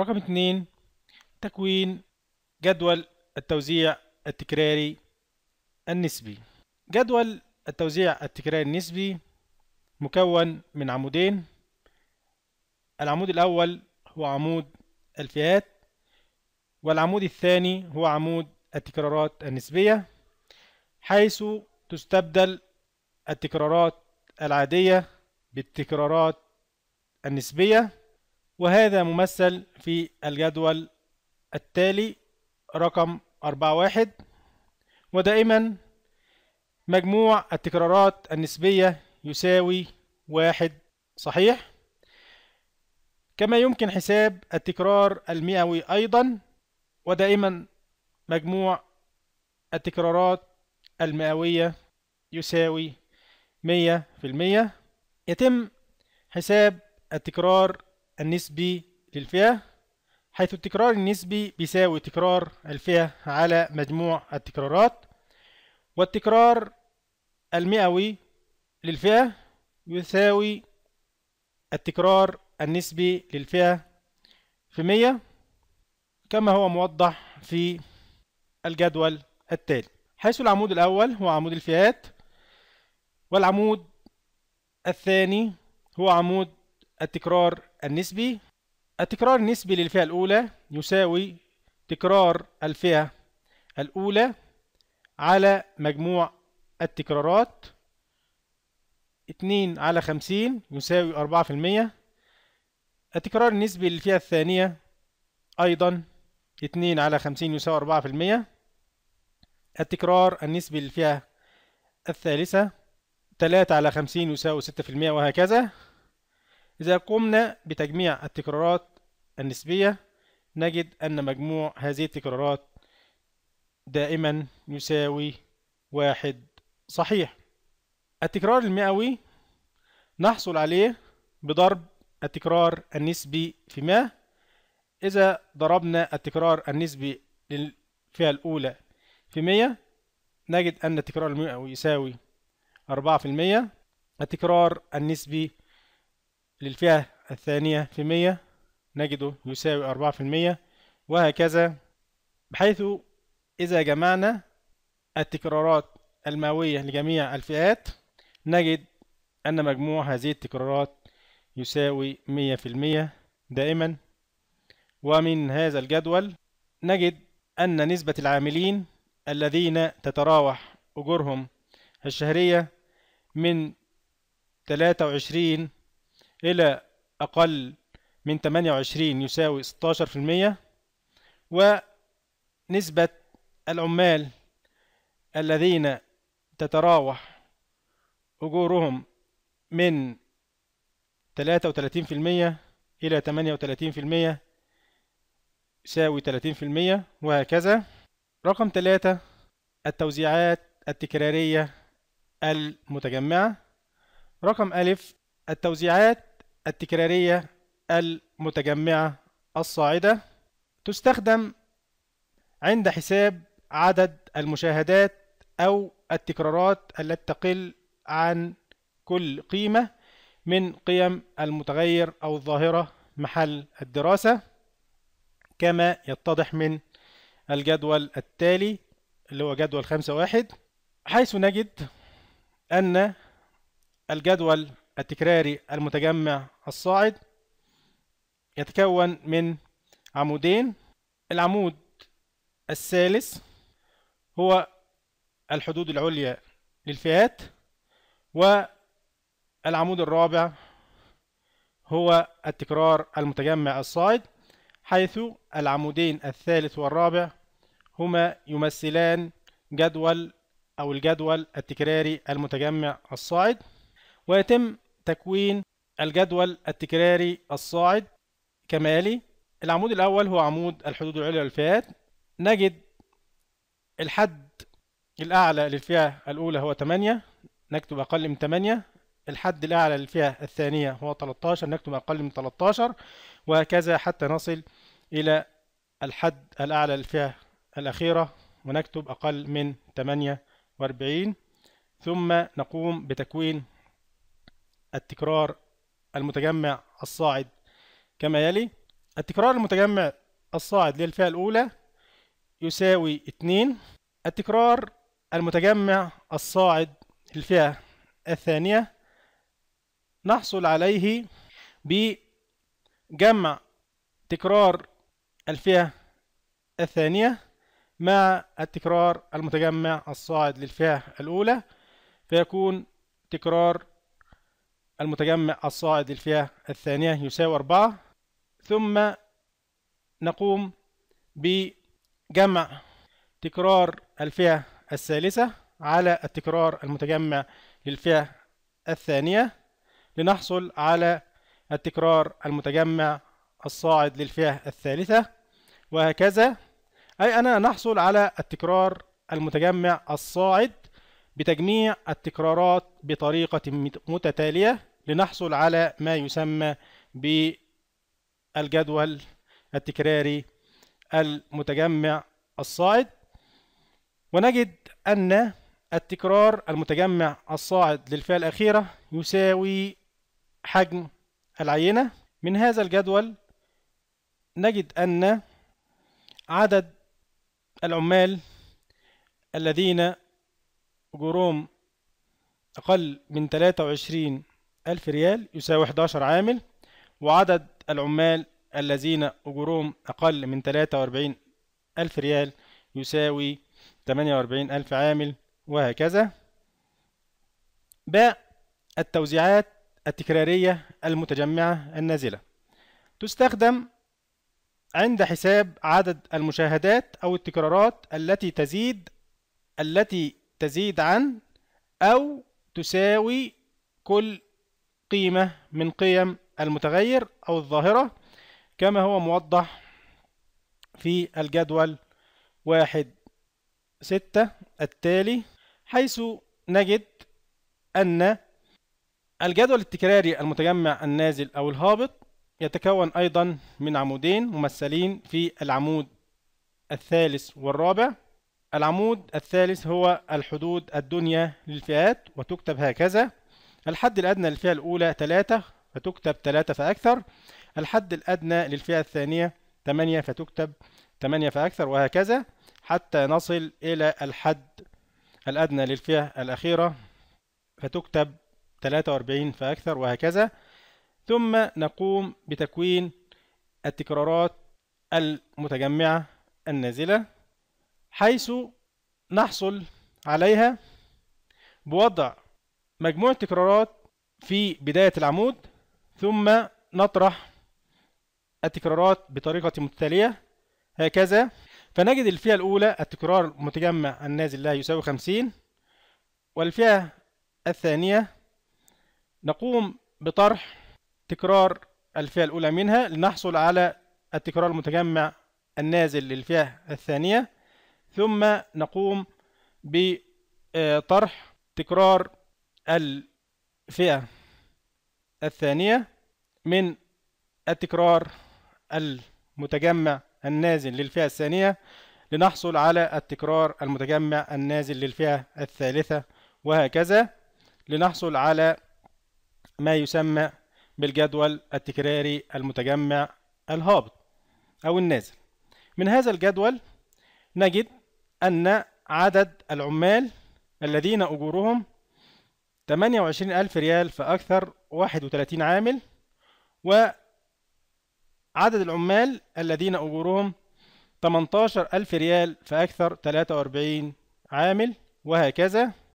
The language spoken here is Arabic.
رقم اثنين تكوين جدول التوزيع التكراري النسبي جدول التوزيع التكراري النسبي مكون من عمودين العمود الأول هو عمود الفئات والعمود الثاني هو عمود التكرارات النسبية حيث تستبدل التكرارات العادية بالتكرارات النسبية وهذا ممثل في الجدول التالي رقم أربعة واحد ودائما مجموع التكرارات النسبية يساوي واحد صحيح كما يمكن حساب التكرار المئوي أيضا ودائما مجموع التكرارات المئوية يساوي مية في المية يتم حساب التكرار النسبي للفئة حيث التكرار النسبي بيساوي تكرار الفئة على مجموع التكرارات والتكرار المئوي للفئة يساوي التكرار النسبي للفئة في مية كما هو موضح في الجدول التالي حيث العمود الأول هو عمود الفئات والعمود الثاني هو عمود التكرار النسبي التكرار النسبي للفئة الأولى يساوي تكرار الفئة الأولى على مجموع التكرارات اتنين على خمسين يساوي أربعة في المية التكرار النسبي للفئة الثانية أيضا اتنين على خمسين يساوي أربعة في المية التكرار النسبي للفئة الثالثة تلاتة على خمسين يساوي ستة في المية وهكذا إذا قمنا بتجميع التكرارات النسبية نجد أن مجموع هذه التكرارات دائما يساوي واحد صحيح التكرار المئوي نحصل عليه بضرب التكرار النسبي في ما إذا ضربنا التكرار النسبي للفئة الأولى في مية نجد أن التكرار المئوي يساوي أربعة في المية التكرار النسبي للفئة الثانية في مية نجده يساوي أربعة في المية وهكذا بحيث إذا جمعنا التكرارات المئوية لجميع الفئات نجد أن مجموع هذه التكرارات يساوي مية في المية دائما ومن هذا الجدول نجد أن نسبة العاملين الذين تتراوح أجورهم الشهرية من 23 إلى أقل من 28 يساوي 16% ونسبة العمال الذين تتراوح أجورهم من 33% إلى 38% يساوي 30% وهكذا رقم ثلاثة التوزيعات التكرارية المتجمعة رقم ألف التوزيعات التكرارية المتجمعة الصاعدة تستخدم عند حساب عدد المشاهدات أو التكرارات التي تقل عن كل قيمة من قيم المتغير أو الظاهرة محل الدراسة كما يتضح من الجدول التالي اللي هو جدول خمسة واحد حيث نجد أن الجدول التكراري المتجمع الصاعد يتكون من عمودين العمود الثالث هو الحدود العليا للفئات والعمود الرابع هو التكرار المتجمع الصاعد حيث العمودين الثالث والرابع هما يمثلان جدول أو الجدول التكراري المتجمع الصاعد ويتم تكوين الجدول التكراري الصاعد كما يلي العمود الأول هو عمود الحدود العليا للفئات نجد الحد الأعلى للفئة الأولى هو 8 نكتب أقل من 8 الحد الأعلى للفئة الثانية هو 13 نكتب أقل من 13 وهكذا حتى نصل إلى الحد الأعلى للفئة الأخيرة ونكتب أقل من 48 ثم نقوم بتكوين التكرار المتجمع الصاعد كما يلي التكرار المتجمع الصاعد للفئة الأولى يساوي 2 التكرار المتجمع الصاعد للفئة الثانية نحصل عليه بجمع تكرار الفئة الثانية مع التكرار المتجمع الصاعد للفئة الأولى فيكون تكرار المتجمع الصاعد للفئة الثانية يساوي أربعة ثم نقوم بجمع تكرار الفئة الثالثة على التكرار المتجمع للفئة الثانية لنحصل على التكرار المتجمع الصاعد للفئة الثالثة وهكذا أي أنا نحصل على التكرار المتجمع الصاعد بتجميع التكرارات بطريقة متتالية لنحصل على ما يسمى بالجدول التكراري المتجمع الصاعد ونجد أن التكرار المتجمع الصاعد للفئة الأخيرة يساوي حجم العينة من هذا الجدول نجد أن عدد العمال الذين أجورهم أقل من 23 ألف ريال يساوي 11 عامل وعدد العمال الذين أجورهم أقل من 43 ألف ريال يساوي 48 ألف عامل وهكذا باء التوزيعات التكرارية المتجمعة النازلة تستخدم عند حساب عدد المشاهدات أو التكرارات التي تزيد التي تزيد عن أو تساوي كل قيمة من قيم المتغير أو الظاهرة كما هو موضح في الجدول واحد ستة التالي حيث نجد أن الجدول التكراري المتجمع النازل أو الهابط يتكون أيضا من عمودين ممثلين في العمود الثالث والرابع العمود الثالث هو الحدود الدنيا للفئات وتكتب هكذا الحد الأدنى للفئة الأولى 3 فتكتب 3 فأكثر الحد الأدنى للفئة الثانية 8 فتكتب 8 فأكثر وهكذا حتى نصل إلى الحد الأدنى للفئة الأخيرة فتكتب 43 فأكثر وهكذا ثم نقوم بتكوين التكرارات المتجمعة النازلة حيث نحصل عليها بوضع مجموع تكرارات في بداية العمود ثم نطرح التكرارات بطريقة متتالية هكذا فنجد الفئة الأولى التكرار المتجمع النازل لها يساوي 50 والفئة الثانية نقوم بطرح تكرار الفئة الأولى منها لنحصل على التكرار المتجمع النازل للفئة الثانية ثم نقوم بطرح تكرار الفئة الثانية من التكرار المتجمع النازل للفئة الثانية لنحصل على التكرار المتجمع النازل للفئة الثالثة وهكذا لنحصل على ما يسمى بالجدول التكراري المتجمع الهابط أو النازل من هذا الجدول نجد أن عدد العمال الذين أجورهم 28 ألف ريال في واحد 31 عامل وعدد العمال الذين أجورهم 18 ألف ريال في تلاتة 43 عامل وهكذا